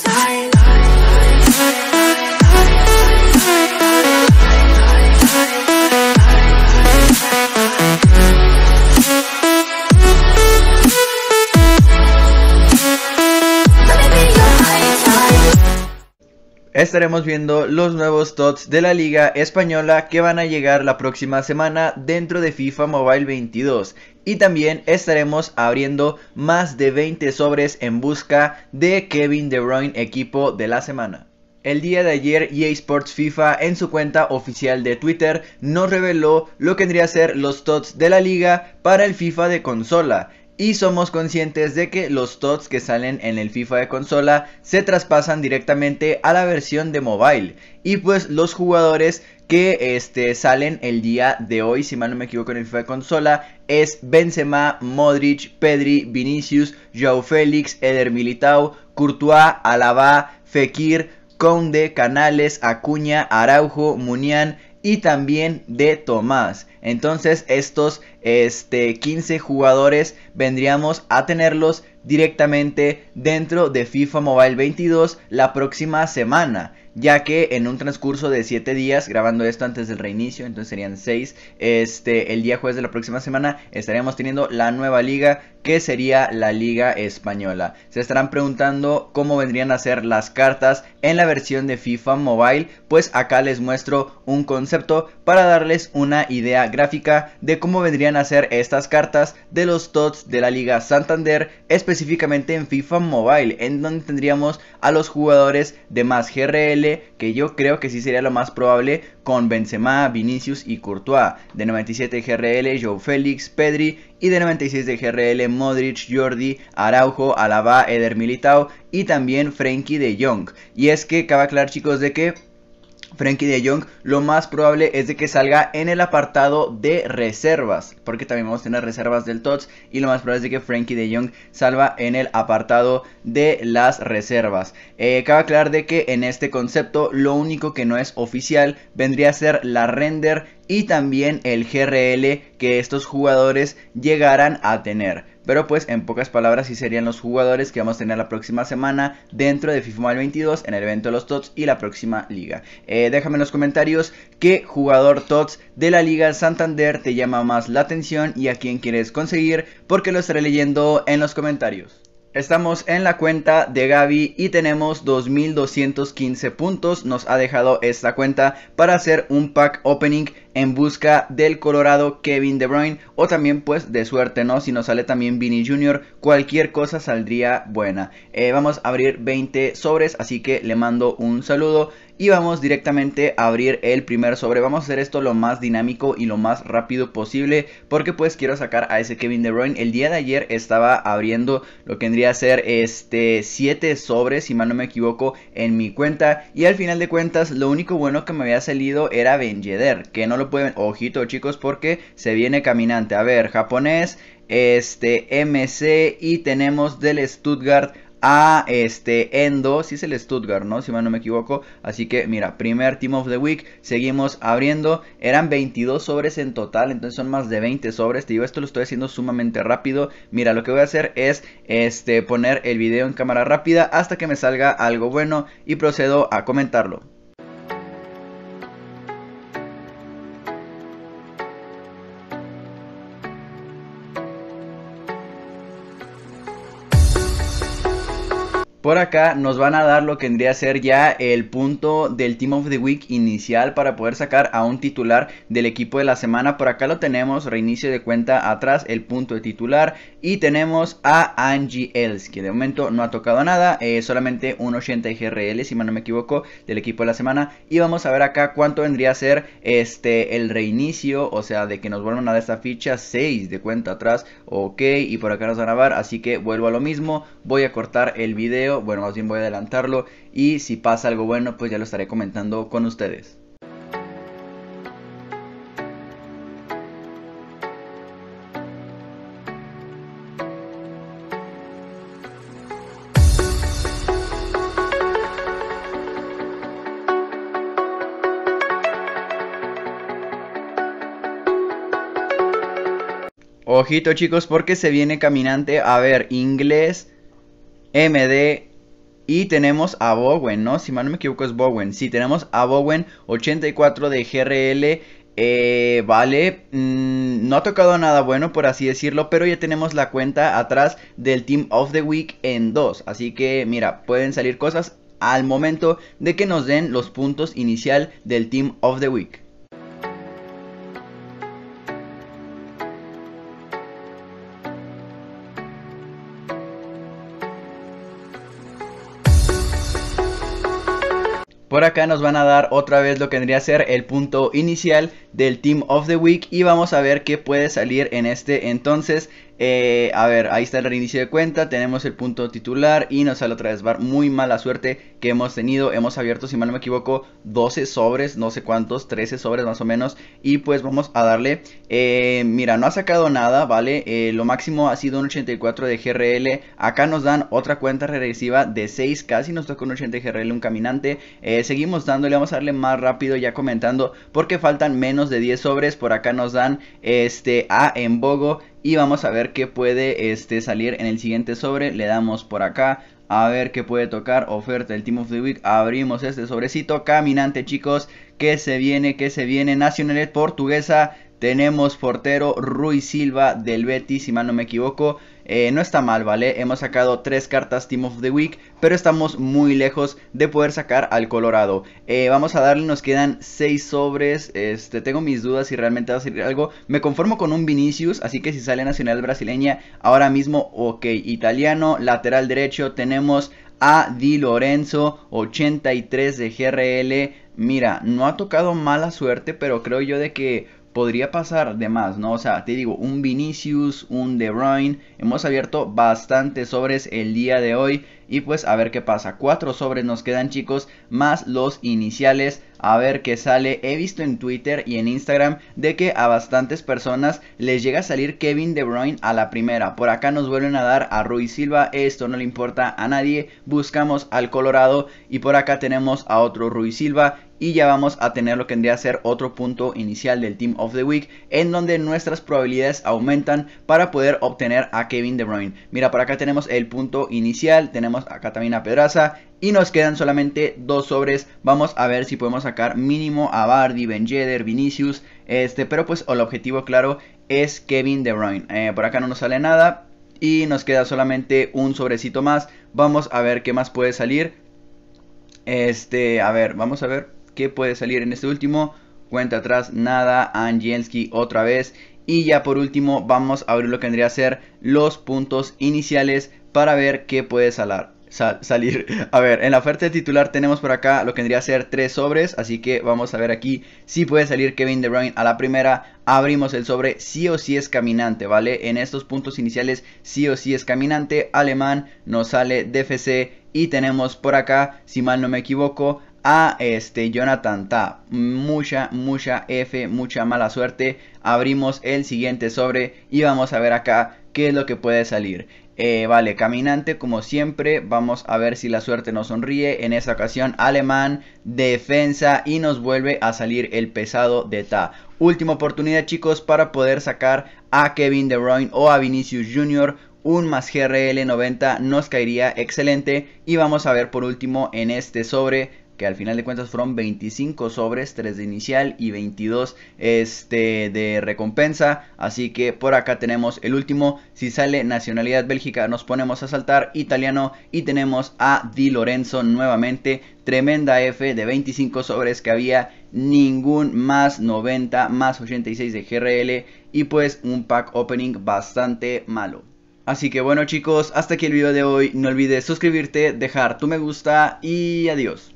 tired. estaremos viendo los nuevos TOTS de la Liga Española que van a llegar la próxima semana dentro de FIFA Mobile 22. Y también estaremos abriendo más de 20 sobres en busca de Kevin De Bruyne equipo de la semana. El día de ayer EA Sports FIFA en su cuenta oficial de Twitter nos reveló lo que vendría ser los TOTS de la liga para el FIFA de consola. Y somos conscientes de que los TOTS que salen en el FIFA de consola se traspasan directamente a la versión de mobile. Y pues los jugadores que este, salen el día de hoy, si mal no me equivoco en el FIFA de consola, es Benzema, Modric, Pedri, Vinicius, Joao Félix, Eder Militao, Courtois, Alaba, Fekir, Conde, Canales, Acuña, Araujo, Munian y también de Tomás. Entonces estos este, 15 jugadores vendríamos a tenerlos directamente dentro de FIFA Mobile 22 la próxima semana ya que en un transcurso de 7 días, grabando esto antes del reinicio, entonces serían 6, este, el día jueves de la próxima semana estaríamos teniendo la nueva liga, que sería la liga española. Se estarán preguntando cómo vendrían a ser las cartas en la versión de FIFA Mobile, pues acá les muestro un concepto para darles una idea gráfica de cómo vendrían a ser estas cartas de los TOTS de la liga Santander, específicamente en FIFA Mobile, en donde tendríamos a los jugadores de más GRL, que yo creo que sí sería lo más probable con Benzema, Vinicius y Courtois. De 97 GRL, Joe Félix, Pedri. Y de 96 de GRL, Modric, Jordi, Araujo, Alaba, Eder Militao y también Frenkie de Jong. Y es que cabe aclarar chicos de que Frankie de Jong, lo más probable es de que salga en el apartado de reservas, porque también vamos a tener reservas del TOTS y lo más probable es de que Frankie de Jong salga en el apartado de las reservas. Eh, cabe aclarar de que en este concepto lo único que no es oficial vendría a ser la render y también el GRL que estos jugadores llegarán a tener. Pero pues en pocas palabras si serían los jugadores que vamos a tener la próxima semana dentro de FIFA 22 en el evento de los TOTS y la próxima liga. Eh, déjame en los comentarios qué jugador TOTS de la liga Santander te llama más la atención y a quién quieres conseguir porque lo estaré leyendo en los comentarios. Estamos en la cuenta de Gaby y tenemos 2215 puntos. Nos ha dejado esta cuenta para hacer un pack opening en busca del Colorado Kevin De Bruyne o también pues de suerte, ¿no? Si nos sale también Vinny Jr., cualquier cosa saldría buena. Eh, vamos a abrir 20 sobres, así que le mando un saludo y vamos directamente a abrir el primer sobre. Vamos a hacer esto lo más dinámico y lo más rápido posible porque pues quiero sacar a ese Kevin De Bruyne. El día de ayer estaba abriendo lo que tendría a ser este 7 sobres, si mal no me equivoco, en mi cuenta y al final de cuentas lo único bueno que me había salido era Benjeder, que no lo pueden. Ojito, chicos, porque se viene caminante. A ver, japonés, este, MC y tenemos del Stuttgart a este Endo, si es el Stuttgart, ¿no? Si mal no me equivoco. Así que mira, primer Team of the Week, seguimos abriendo. Eran 22 sobres en total, entonces son más de 20 sobres. Te digo, esto lo estoy haciendo sumamente rápido. Mira, lo que voy a hacer es este poner el video en cámara rápida hasta que me salga algo bueno y procedo a comentarlo. Por acá nos van a dar lo que vendría a ser ya el punto del Team of the Week inicial para poder sacar a un titular del equipo de la semana. Por acá lo tenemos, reinicio de cuenta atrás, el punto de titular. Y tenemos a Angie Els, que de momento no ha tocado nada, eh, solamente un 80 GRL, si no me equivoco, del equipo de la semana. Y vamos a ver acá cuánto vendría a ser este el reinicio, o sea, de que nos vuelvan a dar esta ficha 6 de cuenta atrás. Ok, y por acá nos van a dar, así que vuelvo a lo mismo, voy a cortar el video bueno, más bien voy a adelantarlo y si pasa algo bueno, pues ya lo estaré comentando con ustedes. Ojito chicos porque se viene caminante. A ver, inglés MD. Y tenemos a Bowen, ¿no? Si mal no me equivoco es Bowen. Sí, tenemos a Bowen 84 de GRL. Eh, vale, mm, no ha tocado nada bueno por así decirlo, pero ya tenemos la cuenta atrás del Team of the Week en 2. Así que mira, pueden salir cosas al momento de que nos den los puntos inicial del Team of the Week. Por acá nos van a dar otra vez lo que tendría que ser el punto inicial del Team of the Week y vamos a ver qué puede salir en este entonces. Eh, a ver, ahí está el reinicio de cuenta, tenemos el punto titular y nos sale otra vez bar. Muy mala suerte que hemos tenido, hemos abierto, si mal no me equivoco, 12 sobres, no sé cuántos, 13 sobres más o menos. Y pues vamos a darle, eh, mira, no ha sacado nada, ¿vale? Eh, lo máximo ha sido un 84 de GRL. Acá nos dan otra cuenta regresiva de 6, casi nos toca un 80 de GRL, un caminante. seguimos dándole, vamos a darle más rápido ya comentando porque faltan menos de 10 sobres. Por acá nos dan este A en Bogo y vamos a ver qué puede este, salir en el siguiente sobre. Le damos por acá a ver qué puede tocar. Oferta del Team of the Week. Abrimos este sobrecito. Caminante, chicos. Que se viene, que se viene. Nacionalidad portuguesa. Tenemos portero Rui Silva del Betis, si mal no me equivoco. Eh, no está mal, ¿vale? Hemos sacado tres cartas Team of the Week, pero estamos muy lejos de poder sacar al Colorado. Eh, vamos a darle, nos quedan seis sobres. Este, tengo mis dudas si realmente va a salir algo. Me conformo con un Vinicius, así que si sale Nacional Brasileña, ahora mismo, ok. Italiano, lateral derecho, tenemos a Di Lorenzo, 83 de GRL. Mira, no ha tocado mala suerte, pero creo yo de que podría pasar de más, ¿no? O sea, te digo, un Vinicius, un De Bruyne. Hemos abierto bastantes sobres el día de hoy. Y pues a ver qué pasa. Cuatro sobres nos quedan chicos, más los iniciales. A ver qué sale. He visto en Twitter y en Instagram de que a bastantes personas les llega a salir Kevin De Bruyne a la primera. Por acá nos vuelven a dar a Ruiz Silva. Esto no le importa a nadie. Buscamos al Colorado y por acá tenemos a otro Ruiz Silva y ya vamos a tener lo que tendría a ser otro punto inicial del Team of the Week en donde nuestras probabilidades aumentan para poder obtener a Kevin De Bruyne. Mira, por acá tenemos el punto inicial, tenemos acá también a Pedraza y nos quedan solamente dos sobres. Vamos a ver si podemos sacar mínimo a Bardi, Ben jeder Vinicius, este, pero pues el objetivo claro es Kevin De Bruyne. Eh, por acá no nos sale nada. Y nos queda solamente un sobrecito más. Vamos a ver qué más puede salir. Este, a ver, vamos a ver. ¿Qué puede salir en este último? Cuenta atrás, nada, Angielski otra vez. Y ya por último vamos a abrir lo que tendría a ser los puntos iniciales para ver qué puede salir. A ver, en la oferta de titular tenemos por acá lo que tendría a ser tres sobres. Así que vamos a ver aquí si puede salir Kevin De Bruyne a la primera. Abrimos el sobre, sí o sí es caminante, ¿vale? En estos puntos iniciales, sí o sí es caminante. Alemán nos sale DFC y tenemos por acá, si mal no me equivoco, a este Jonathan Ta. Mucha, mucha F, mucha mala suerte. Abrimos el siguiente sobre y vamos a ver acá qué es lo que puede salir. Eh, vale, caminante como siempre, vamos a ver si la suerte nos sonríe. En esta ocasión, alemán, defensa y nos vuelve a salir el pesado de Ta. Última oportunidad chicos para poder sacar a Kevin De Bruyne o a Vinicius Jr un más GRL 90 nos caería excelente y vamos a ver por último en este sobre que al final de cuentas fueron 25 sobres, 3 de inicial y 22 este, de recompensa. Así que por acá tenemos el último. Si sale nacionalidad Bélgica, nos ponemos a saltar italiano y tenemos a Di Lorenzo nuevamente. Tremenda F de 25 sobres que había ningún más 90 más 86 de GRL y pues un pack opening bastante malo. Así que bueno chicos, hasta aquí el video de hoy. No olvides suscribirte, dejar tu me gusta y adiós.